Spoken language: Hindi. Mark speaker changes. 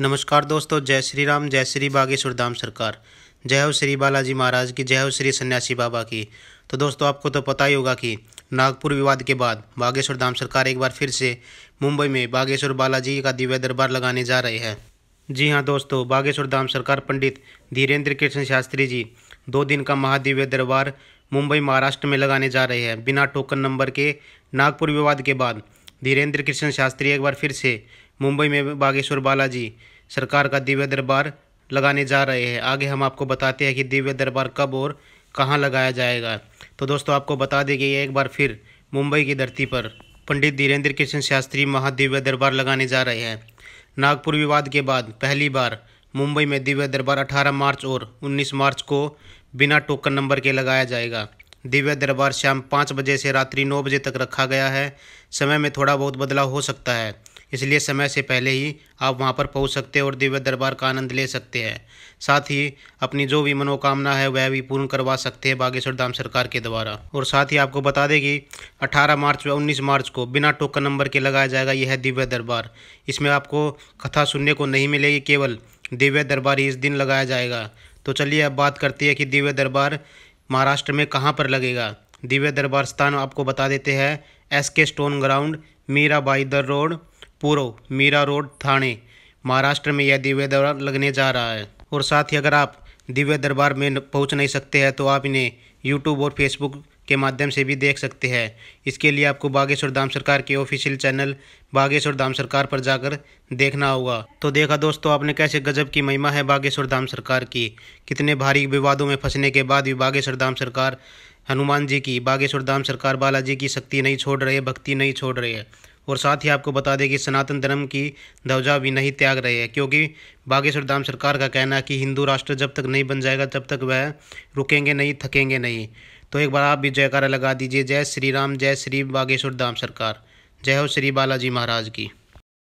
Speaker 1: नमस्कार दोस्तों जय श्री राम जय श्री बागेश्वर धाम सरकार जय हो श्री बालाजी महाराज की जय हो श्री सन्यासी बाबा की तो दोस्तों आपको तो पता ही होगा कि नागपुर विवाद के बाद बागेश्वर धाम सरकार एक बार फिर से मुंबई में बागेश्वर बालाजी का दिव्य दरबार लगाने जा रहे हैं जी हाँ दोस्तों बागेश्वर धाम सरकार पंडित धीरेन्द्र कृष्ण शास्त्री जी दो दिन का महादिव्य दरबार मुंबई महाराष्ट्र में लगाने जा रहे हैं बिना टोकन नंबर के नागपुर विवाद के बाद धीरेन्द्र कृष्ण शास्त्री एक बार फिर से मुंबई में बागेश्वर बालाजी सरकार का दिव्य दरबार लगाने जा रहे हैं आगे हम आपको बताते हैं कि दिव्य दरबार कब और कहाँ लगाया जाएगा तो दोस्तों आपको बता दें कि ये एक बार फिर मुंबई की धरती पर पंडित धीरेन्द्र कृष्ण शास्त्री महादिव्य दरबार लगाने जा रहे हैं नागपुर विवाद के बाद पहली बार मुंबई में दिव्य दरबार 18 मार्च और 19 मार्च को बिना टोकन नंबर के लगाया जाएगा दिव्य दरबार शाम पाँच बजे से रात्रि नौ बजे तक रखा गया है समय में थोड़ा बहुत बदलाव हो सकता है इसलिए समय से पहले ही आप वहाँ पर पहुँच सकते और दिव्य दरबार का आनंद ले सकते हैं साथ ही अपनी जो भी मनोकामना है वह भी पूर्ण करवा सकते हैं बागेश्वर धाम सरकार के द्वारा और साथ ही आपको बता दें कि 18 मार्च व 19 मार्च को बिना टोकन नंबर के लगाया जाएगा यह दिव्य दरबार इसमें आपको कथा सुनने को नहीं मिलेगी केवल दिव्य दरबार ही इस दिन लगाया जाएगा तो चलिए अब बात करती है कि दिव्य दरबार महाराष्ट्र में कहाँ पर लगेगा दिव्य दरबार स्थान आपको बता देते हैं एस के स्टोन ग्राउंड मीराबाई दर रोड पूर्व मीरा रोड थाने महाराष्ट्र में यह दिव्य दरबार लगने जा रहा है और साथ ही अगर आप दिव्य दरबार में पहुंच नहीं सकते हैं तो आप इन्हें यूट्यूब और फेसबुक के माध्यम से भी देख सकते हैं इसके लिए आपको बागेश्वर धाम सरकार के ऑफिशियल चैनल बागेश्वर धाम सरकार पर जाकर देखना होगा तो देखा दोस्तों आपने कैसे गजब की महिमा है बागेश्वर धाम सरकार की कितने भारी विवादों में फंसने के बाद भी बागेश्वर धाम सरकार हनुमान जी की बागेश्वर धाम सरकार बालाजी की शक्ति नहीं छोड़ रही है भक्ति नहीं छोड़ रही है और साथ ही आपको बता दें कि सनातन धर्म की ध्वजा भी नहीं त्याग रहे हैं क्योंकि बागेश्वर धाम सरकार का कहना है कि हिंदू राष्ट्र जब तक नहीं बन जाएगा तब तक वह रुकेंगे नहीं थकेंगे नहीं तो एक बार आप भी जयकारा लगा दीजिए जय श्री राम जय श्री बागेश्वर धाम सरकार जय हो श्री बालाजी महाराज की